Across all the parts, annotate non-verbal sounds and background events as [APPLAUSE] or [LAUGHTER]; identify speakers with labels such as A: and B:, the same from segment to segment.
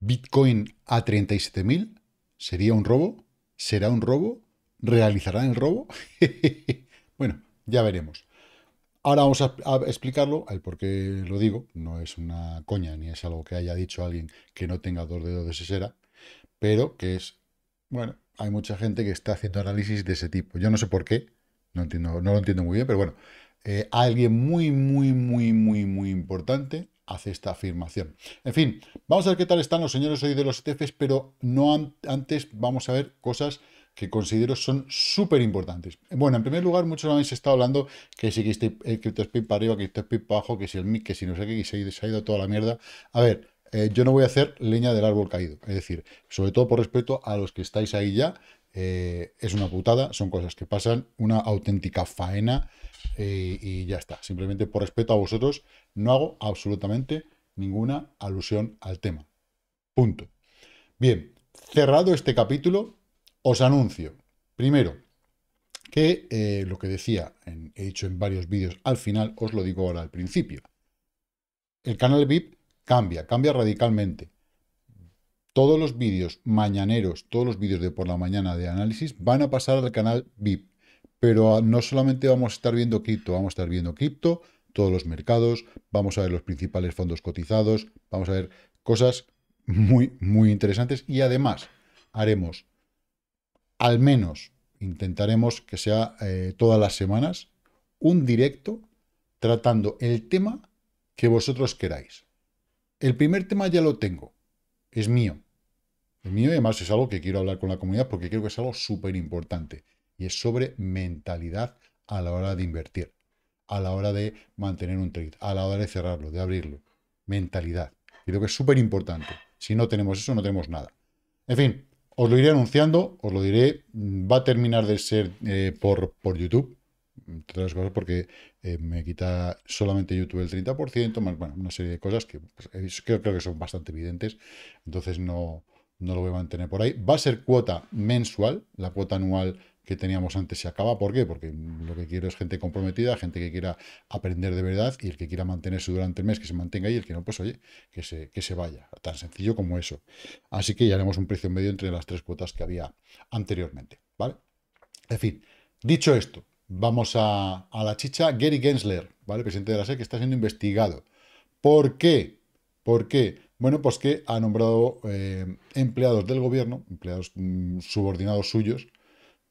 A: Bitcoin a 37.000? ¿Sería un robo? ¿Será un robo? ¿Realizarán el robo? [LAUGHS] bueno, ya veremos. Ahora vamos a, explicarlo, el por qué lo digo, no es una coña ni es algo que haya dicho alguien que no tenga dos dedos de sesera, pero que es, bueno, hay mucha gente que está haciendo análisis de ese tipo. Yo no sé por qué, no, entiendo, no lo entiendo muy bien, pero bueno, eh, alguien muy, muy, muy, muy, muy importante hace esta afirmación. En fin, vamos a ver qué tal están los señores hoy de los ETFs, pero no antes vamos a ver cosas que considero son súper importantes. Bueno, en primer lugar, muchos habéis estado hablando que si cripto el para arriba, CryptoSpeed para abajo, que si el MIC, que si no sé qué, que se, ha ido toda la mierda. A ver, eh, yo no voy a hacer leña del árbol caído. Es decir, sobre todo por respeto a los que estáis ahí ya, eh, es una putada, son cosas que pasan, una auténtica faena y, ya está. Simplemente por respeto a vosotros no hago absolutamente ninguna alusión al tema. Punto. Bien, cerrado este capítulo, os anuncio, primero, que eh, lo que decía, he dicho en varios vídeos al final, os lo digo ahora al principio. El canal VIP cambia, cambia radicalmente. Todos los vídeos mañaneros, todos los vídeos de por la mañana de análisis van a pasar al canal VIP. Pero ah, no solamente vamos a estar viendo cripto, vamos a estar viendo cripto, todos los mercados, vamos a ver los principales fondos cotizados, vamos a ver cosas muy, muy interesantes y además haremos, al menos intentaremos que sea eh, todas las semanas, un directo tratando el tema que vosotros queráis. El primer tema ya lo tengo, es mío. Es mío y además es algo que quiero hablar con la comunidad porque creo que es algo súper importante y es sobre mentalidad a la hora de invertir, a la hora de mantener un trade, a la hora de cerrarlo, de abrirlo. Mentalidad. Y lo que es súper importante. Si no tenemos eso, no tenemos nada. En fin, os lo iré anunciando, os lo diré. Va a terminar de ser eh, por, YouTube, entre otras cosas porque eh, me quita solamente YouTube el 30%, más bueno, una serie de cosas que creo, pues, creo, que son bastante evidentes, entonces no, no lo voy a mantener por ahí. Va a ser cuota mensual, la cuota anual que teníamos antes se acaba. ¿Por qué? Porque lo que quiero es gente comprometida, gente que quiera aprender de verdad y el que quiera mantenerse durante el mes, que se mantenga y el que no, pues oye, que se, que se vaya. Tan sencillo como eso. Así que ya haremos un precio medio entre las tres cuotas que había anteriormente. ¿Vale? En fin, dicho esto, vamos a, la chicha. Gary Gensler, ¿vale? Presidente de la SEC, que está siendo investigado. ¿Por qué? ¿Por qué? Bueno, pues que ha nombrado eh, empleados del gobierno, empleados mm, subordinados suyos,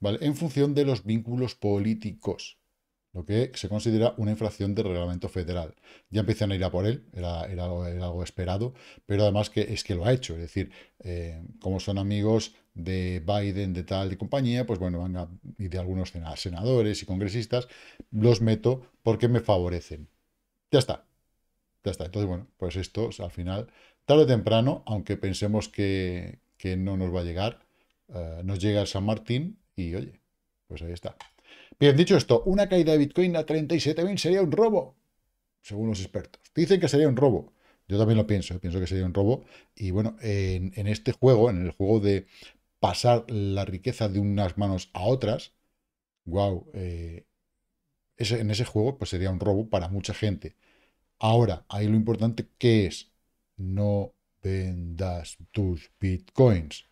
A: en función de los vínculos políticos, lo que se considera una infracción del reglamento federal. Ya empiezan a ir a por él, era, algo, esperado, pero además que es que lo ha hecho, es decir, eh, como son amigos de Biden, de tal y compañía, pues bueno, van y de algunos senadores y congresistas, los meto porque me favorecen. Ya está, ya está. Entonces, bueno, pues esto al final, tarde o temprano, aunque pensemos que, no nos va a llegar, eh, nos llega el San Martín y oye, pues ahí está. Bien, dicho esto, una caída de Bitcoin a 37.000 sería un robo, según los expertos. Dicen que sería un robo. Yo también lo pienso, pienso que sería un robo. Y bueno, en, este juego, en el juego de pasar la riqueza de unas manos a otras, wow, eh, en ese juego pues sería un robo para mucha gente. Ahora, ahí lo importante que es, no vendas tus bitcoins.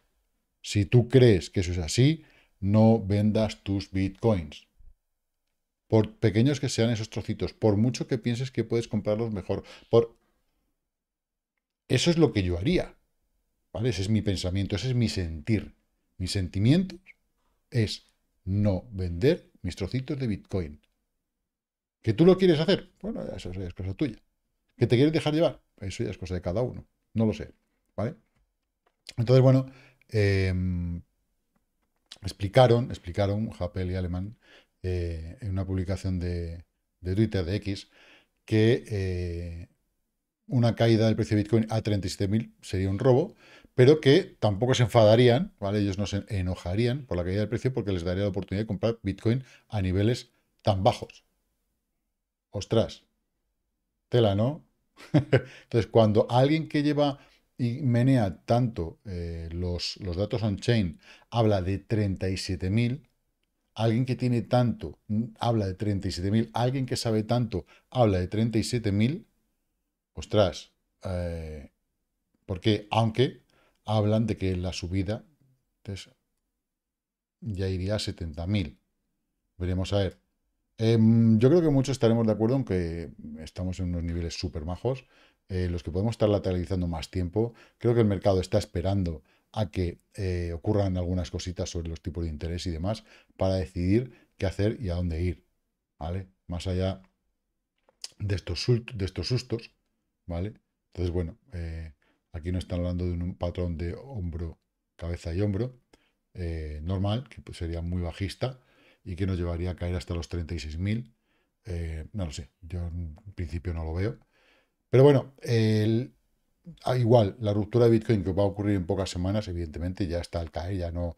A: Si tú crees que eso es así, no vendas tus bitcoins. Por pequeños que sean esos trocitos, por mucho que pienses que puedes comprarlos mejor, por... Eso es lo que yo haría. ¿vale? Ese es mi pensamiento, ese es mi sentir. Mi sentimiento es no vender mis trocitos de Bitcoin. ¿Que tú lo quieres hacer? Bueno, eso ya es cosa tuya. ¿Que te quieres dejar llevar? Eso ya es cosa de cada uno. No lo sé. ¿Vale? Entonces, bueno, em, explicaron, explicaron, Happel y Alemán, eh, en una publicación de, Twitter, de X, que eh, una caída del precio de Bitcoin a 37.000 sería un robo, pero que tampoco se enfadarían, ¿vale? Ellos no se enojarían por la caída del precio porque les daría la oportunidad de comprar Bitcoin a niveles tan bajos. Ostras, tela, ¿no? [LAUGHS] Entonces, cuando alguien que lleva y menea tanto eh, los, datos on-chain, habla de 37.000, alguien que tiene tanto mm, habla de 37.000, alguien que sabe tanto habla de 37.000, ostras, ¿Por eh, porque aunque hablan de que la subida ya iría a 70.000, veremos a ver. Em, yo creo que muchos estaremos de acuerdo en que estamos en unos niveles súper majos eh, los que podemos estar lateralizando más tiempo. Creo que el mercado está esperando a que eh, ocurran algunas cositas sobre los tipos de interés y demás para decidir qué hacer y a dónde ir, ¿vale? Más allá de estos, de estos sustos, ¿vale? Entonces, bueno, eh, aquí no están hablando de un, patrón de hombro, cabeza y hombro normal, que pues, sería muy bajista y que nos llevaría a caer hasta los 36.000. no lo sé, yo en principio no lo veo, pero bueno, ah, igual, la ruptura de Bitcoin que va a ocurrir en pocas semanas, evidentemente ya está al caer, ya no.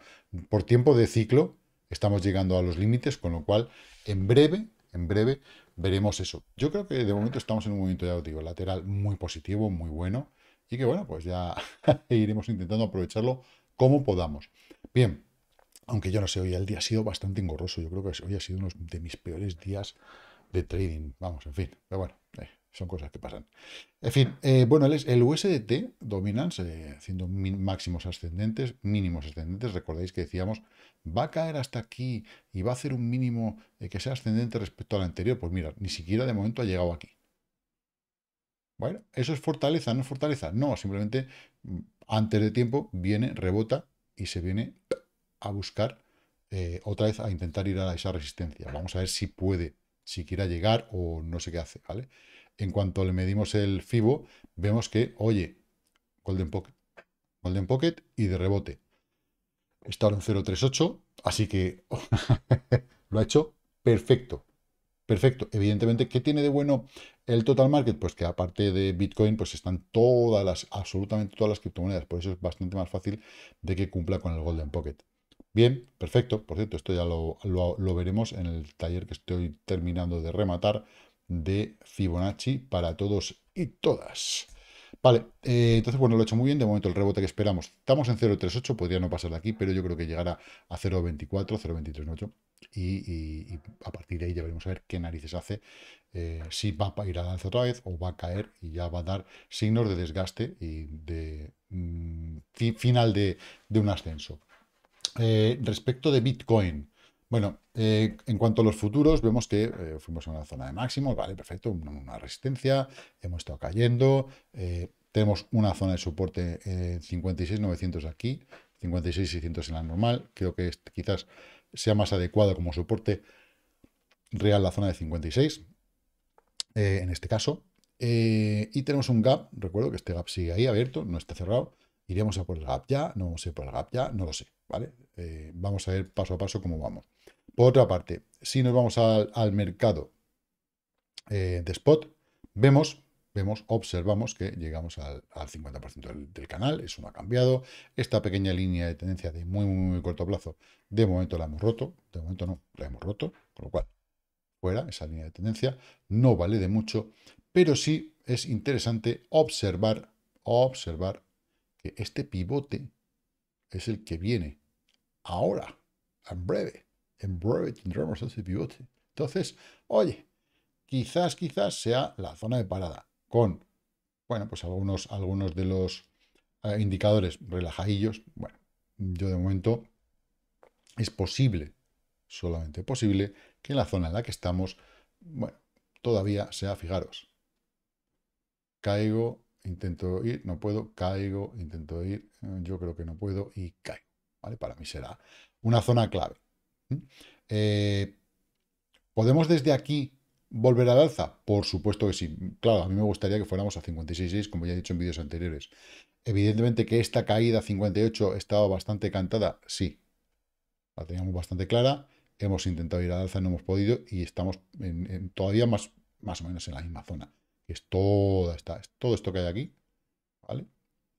A: Por tiempo de ciclo estamos llegando a los límites, con lo cual en breve, en breve veremos eso. Yo creo que de momento estamos en un momento, ya lo digo, lateral muy positivo, muy bueno, y que bueno, pues ya [LAUGHS] iremos intentando aprovecharlo como podamos. Bien, aunque yo no sé, hoy el día ha sido bastante engorroso, yo creo que hoy ha sido uno de mis peores días de trading, vamos, en fin, pero bueno. Son cosas que pasan. En fin, eh, bueno, el, el, USDT Dominance, haciendo máximos ascendentes, mínimos ascendentes, recordáis que decíamos, va a caer hasta aquí y va a hacer un mínimo eh, que sea ascendente respecto al anterior. Pues mira, ni siquiera de momento ha llegado aquí. Bueno, eso es fortaleza, no es fortaleza. No, simplemente mm, antes de tiempo viene, rebota y se viene a buscar eh, otra vez a intentar ir a esa resistencia. Vamos a ver si puede si siquiera llegar o no sé qué hace, ¿vale? en cuanto le medimos el FIBO, vemos que, oye, Golden Pocket, Golden Pocket y de rebote. Está en 0,38, así que [LAUGHS] lo ha hecho perfecto. Perfecto. Evidentemente, ¿qué tiene de bueno el total market? Pues que aparte de Bitcoin, pues están todas las, absolutamente todas las criptomonedas. Por eso es bastante más fácil de que cumpla con el Golden Pocket. Bien, perfecto. Por cierto, esto ya lo veremos en el taller que estoy terminando de rematar de Fibonacci para todos y todas. Vale, eh, entonces bueno, lo he hecho muy bien, de momento el rebote que esperamos, estamos en 0.38, podría no pasar de aquí, pero yo creo que llegará a 0.24, 0.23.8 y, y, a partir de ahí ya veremos a ver qué narices hace, eh, si va a ir al alza otra vez o va a caer y ya va a dar signos de desgaste y de mm, final de, un ascenso. Eh, respecto de Bitcoin, bueno, eh, en cuanto a los futuros, vemos que eh, fuimos a una zona de máximos, vale, perfecto, una, resistencia, hemos estado cayendo, eh, tenemos una zona de soporte 56.900 aquí, 56.600 en la normal, creo que este quizás sea más adecuado como soporte real la zona de 56, en este caso, y tenemos un gap, recuerdo que este gap sigue ahí abierto, no está cerrado, iríamos a por el gap ya, no vamos a por el gap ya, no lo sé, ¿vale? Eh, vamos a ver paso a paso cómo vamos. Por otra parte, si nos vamos al, mercado eh, de spot, vemos, vemos, observamos que llegamos al, 50% del, canal, eso no ha cambiado. Esta pequeña línea de tendencia de muy, muy, corto plazo, de momento la hemos roto, de momento no, la hemos roto, con lo cual, fuera esa línea de tendencia, no vale de mucho, pero sí es interesante observar, observar que este pivote es el que viene ahora, en breve, en breve tendremos ese pivote. Entonces, oye, quizás, quizás sea la zona de parada con, bueno, pues algunos, algunos de los eh, indicadores relajadillos. Bueno, yo de momento es posible, solamente posible, que la zona en la que estamos, bueno, todavía sea, fijaros, caigo, intento ir, no puedo, caigo, intento ir, eh, yo creo que no puedo y caigo. ¿vale? Para mí será una zona clave. ¿Mm? Eh, ¿Podemos desde aquí volver al alza? Por supuesto que sí. Claro, a mí me gustaría que fuéramos a 56.6, como ya he dicho en vídeos anteriores. Evidentemente que esta caída 58 estaba bastante cantada, sí. La teníamos bastante clara. Hemos intentado ir al alza, no hemos podido y estamos todavía más, más o menos en la misma zona. Es, toda todo esto que hay aquí, ¿vale?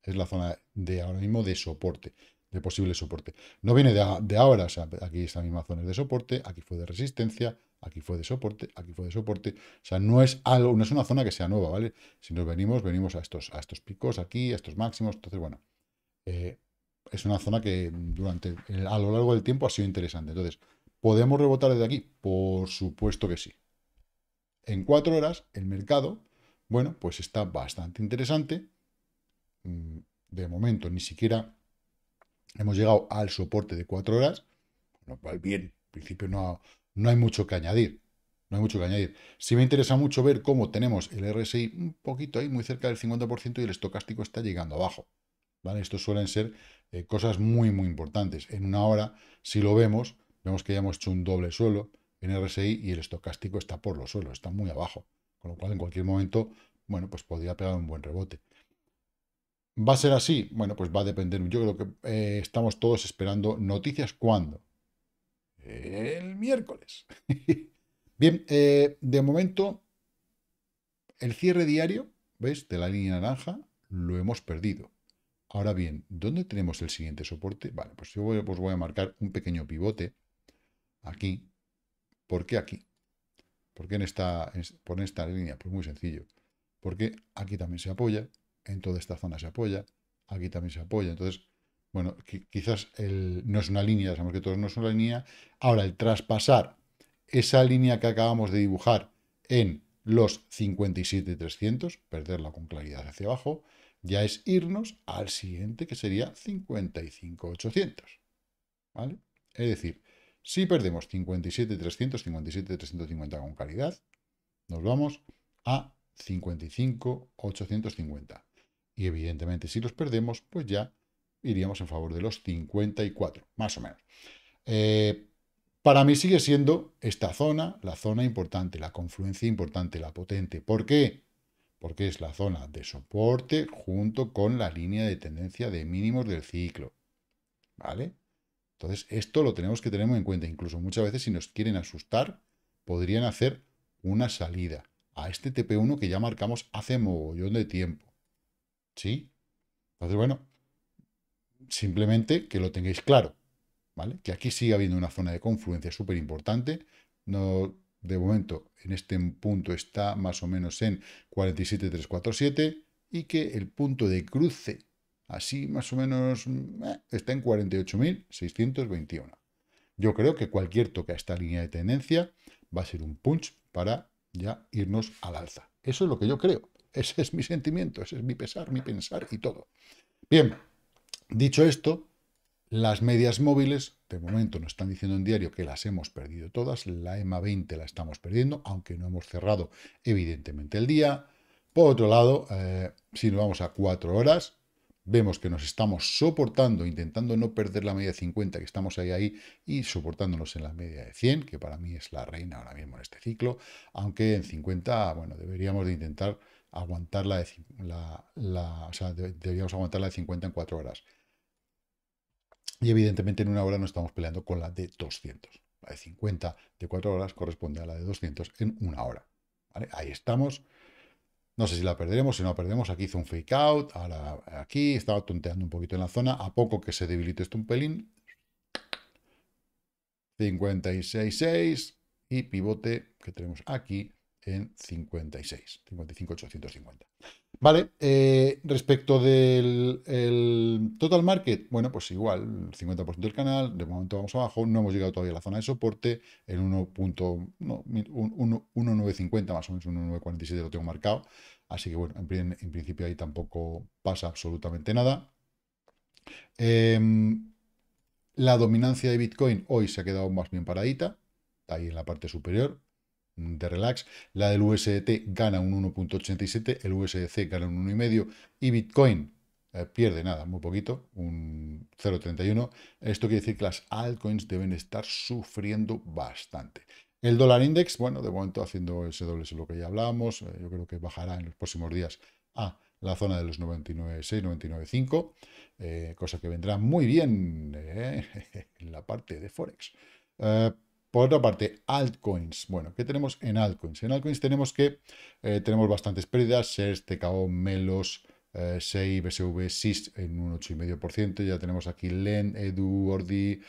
A: Es la zona de ahora mismo de soporte de posible soporte. No viene de, ahora, o sea, aquí esta misma zona de soporte, aquí fue de resistencia, aquí fue de soporte, aquí fue de soporte. O sea, no es algo, no es una zona que sea nueva, ¿vale? Si nos venimos, venimos a estos, a estos picos aquí, a estos máximos. Entonces, bueno, eh, es una zona que durante a lo largo del tiempo ha sido interesante. Entonces, ¿podemos rebotar desde aquí? Por supuesto que sí. En cuatro horas, el mercado, bueno, pues está bastante interesante. Mm, de momento, ni siquiera Hemos llegado al soporte de 4 horas, lo cual bien, en principio no, no hay mucho que añadir. No hay mucho que añadir. Si me interesa mucho ver cómo tenemos el RSI un poquito ahí, muy cerca del 50% y el estocástico está llegando abajo. ¿vale? Estos suelen ser eh, cosas muy, muy importantes. En una hora, si lo vemos, vemos que ya hemos hecho un doble suelo en RSI y el estocástico está por los suelos, está muy abajo. Con lo cual, en cualquier momento, bueno, pues podría pegar un buen rebote. ¿Va a ser así? Bueno, pues va a depender. Yo creo que eh, estamos todos esperando noticias. ¿Cuándo? El miércoles. [LAUGHS] Bien, eh, de momento, el cierre diario, ¿ves? De la línea naranja, lo hemos perdido. Ahora bien, ¿dónde tenemos el siguiente soporte? Vale, pues yo voy, pues voy a marcar un pequeño pivote aquí. ¿Por qué aquí? ¿Por qué en esta, por esta línea? Pues muy sencillo. Porque aquí también se apoya en toda esta zona se apoya, aquí también se apoya. Entonces, bueno, quizás no es una línea, sabemos que todos no es una línea. Ahora, el traspasar esa línea que acabamos de dibujar en los 57.300, perderla con claridad hacia abajo, ya es irnos al siguiente que sería 55.800. Es decir, si perdemos 57.300, 57.350 con claridad, nos vamos a 55.850. Y evidentemente si los perdemos, pues ya iríamos en favor de los 54, más o menos. Eh, para mí sigue siendo esta zona la zona importante, la confluencia importante, la potente. ¿Por qué? Porque es la zona de soporte junto con la línea de tendencia de mínimos del ciclo. ¿Vale? Entonces, esto lo tenemos que tener en cuenta. Incluso muchas veces, si nos quieren asustar, podrían hacer una salida a este TP1 que ya marcamos hace mogollón de tiempo. ¿Sí? Entonces, bueno, simplemente que lo tengáis claro, ¿vale? Que aquí sigue habiendo una zona de confluencia súper importante. No, de momento, en este punto está más o menos en 47,347 y que el punto de cruce, así más o menos, mm, eh, está en 48.621. Yo creo que cualquier toque a esta línea de tendencia va a ser un punch para ya irnos al alza. Eso es lo que yo creo. Ese es mi sentimiento, ese es mi pesar, mi pensar y todo. Bien, dicho esto, las medias móviles, de momento nos están diciendo en diario que las hemos perdido todas, la EMA 20 la estamos perdiendo, aunque no hemos cerrado evidentemente el día. Por otro lado, eh, si nos vamos a cuatro horas, vemos que nos estamos soportando, intentando no perder la media 50, que estamos ahí ahí, y soportándonos en la media de 100, que para mí es la reina ahora mismo en este ciclo, aunque en 50, bueno, deberíamos de intentar aguantar la de, aguantar la de 50 en 4 horas. Y evidentemente en una hora no estamos peleando con la de 200. La de 50 de 4 horas corresponde a la de 200 en una hora. Ahí estamos. No sé si la perderemos, si no la perdemos. Aquí hizo un fake out, ahora aquí, estaba tonteando un poquito en la zona. A poco que se debilite esto un pelín. 56.6 y pivote que tenemos aquí en 56, 55,850. Vale, eh, respecto del total market, bueno, pues igual, 50% del canal, de momento vamos abajo, no hemos llegado todavía a la zona de soporte, en 1.1950 no, más o menos, 1.947 lo tengo marcado, así que bueno, en, principio ahí tampoco pasa absolutamente nada. Em, la dominancia de Bitcoin hoy se ha quedado más bien paradita, ahí en la parte superior, de relax. La del USDT gana un 1.87, el USDC gana un 1,5 y Bitcoin eh, pierde nada, muy poquito, un 0.31. Esto quiere decir que las altcoins deben estar sufriendo bastante. El dólar index, bueno, de momento haciendo ese doble es lo que ya hablábamos, eh, yo creo que bajará en los próximos días a la zona de los 99.6, 99.5, eh, cosa que vendrá muy bien [LAUGHS] en la parte de Forex. Por otra parte, altcoins. Bueno, ¿qué tenemos en altcoins? En altcoins tenemos que eh, tenemos bastantes pérdidas, SERS, TKO, Melos, eh, SEI, BSV, SIS en un 8,5%. Ya tenemos aquí LEN, EDU, ORDI,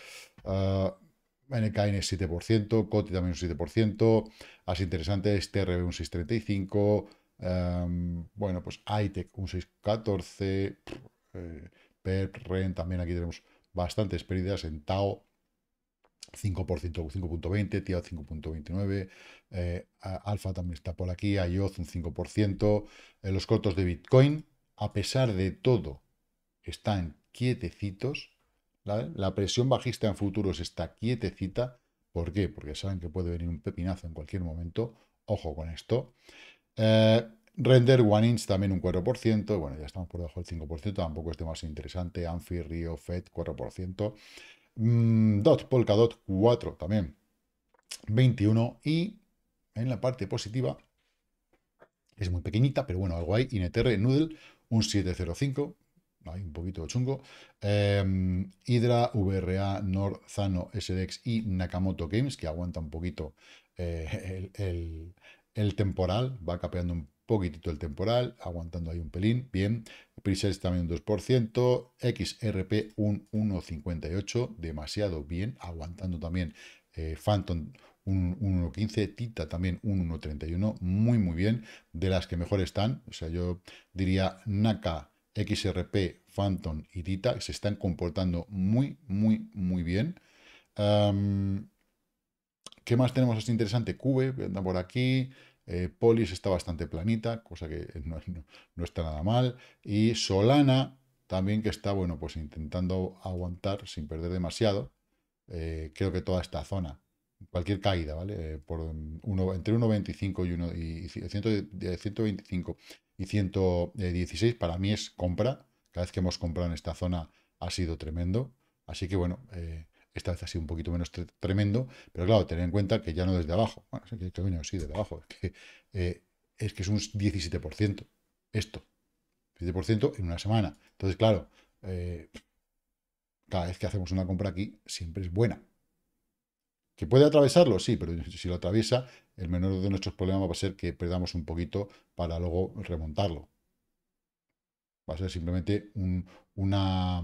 A: NKN 7%, COTI también un 7%, así interesante, TRB un 6,35%, em, bueno, pues ITEC un 6,14%, eh, e REN, también aquí tenemos bastantes pérdidas en TAO, 5%, 5.20, TIA 5.29, eh, Alfa también está por aquí, IOZ un 5%, eh, los cortos de Bitcoin, a pesar de todo, están quietecitos, la presión bajista en futuros está quietecita, ¿por qué? Porque saben que puede venir un pepinazo en cualquier momento, ojo con esto. Eh, Render One Inch también un 4%, bueno, ya estamos por debajo del 5%, tampoco es demasiado interesante, Anfi, Rio, Fed 4%. Mm, dot Polkadot 4 también, 21. Y en la parte positiva, es muy pequeñita, pero bueno, algo hay. Ineterre Noodle, un 705. Hay un poquito chungo. Em, Hydra, VRA, Nord, Zano, SDX y Nakamoto Games, que aguanta un poquito eh, el, el, temporal, va capeando un poquitito el temporal, aguantando ahí un pelín, bien. Presets también un 2%, XRP un 1,58, demasiado bien, aguantando también eh, Phantom un 1.15, Tita también un 1.31, muy muy bien, de las que mejor están, o sea, yo diría Naka, XRP, Phantom y Tita, se están comportando muy, muy, muy bien. ¿Qué más tenemos así interesante? Cube, anda por aquí, eh, Polis está bastante planita, cosa que [LAUGHS] no, está nada mal. Y Solana también que está, bueno, pues intentando aguantar sin perder demasiado. Eh, creo que toda esta zona, cualquier caída, ¿vale? Eh, uno, entre 1,25 y, uno, y, 125 y 116 para mí es compra. Cada vez que hemos comprado en esta zona ha sido tremendo. Así que bueno, esta vez ha sido un poquito menos tremendo, pero claro, tener en cuenta que ya no desde abajo. Bueno, sí, desde abajo. Es que, eh, es que es un 17% esto. 17% en una semana. Entonces, claro, eh, cada vez que hacemos una compra aquí, siempre es buena. ¿Que puede atravesarlo? Sí, pero si lo atraviesa, el menor de nuestros problemas va a ser que perdamos un poquito para luego remontarlo. Va a ser simplemente una,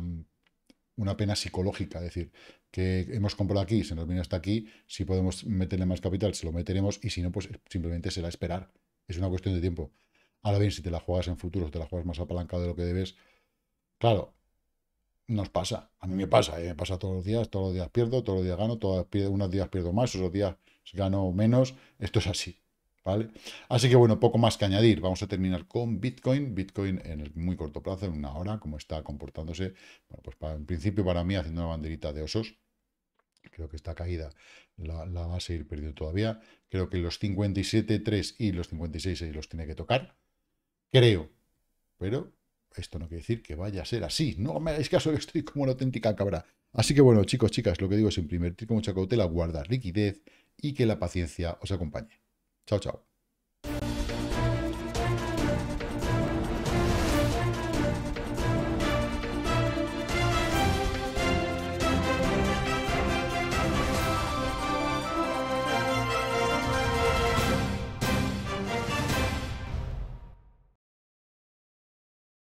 A: una pena psicológica, es decir, que hemos comprado aquí, se nos viene hasta aquí, si podemos meterle más capital, se lo meteremos, y si no, pues simplemente será esperar. Es una cuestión de tiempo. Ahora bien, si te la juegas en futuros, te la juegas más apalancado de lo que debes, claro, nos pasa. A mí me pasa, ¿eh? me pasa todos los días, todos los días pierdo, todos los días gano, todos unos días pierdo más, otros días gano menos. Esto es así, ¿vale? Así que bueno, poco más que añadir. Vamos a terminar con Bitcoin. Bitcoin en el muy corto plazo, en una hora, como está comportándose. Bueno, pues en principio para mí haciendo una banderita de osos. Creo que esta caída la, va a seguir perdiendo todavía. Creo que los 57.3 y los 56.6 los tiene que tocar. Creo. Pero esto no quiere decir que vaya a ser así. No me hagáis caso [LAUGHS] que estoy como una auténtica cabra. Así que bueno, chicos, chicas, lo que digo es primer con mucha cautela, guarda liquidez y que la paciencia os acompañe. Chao, chao.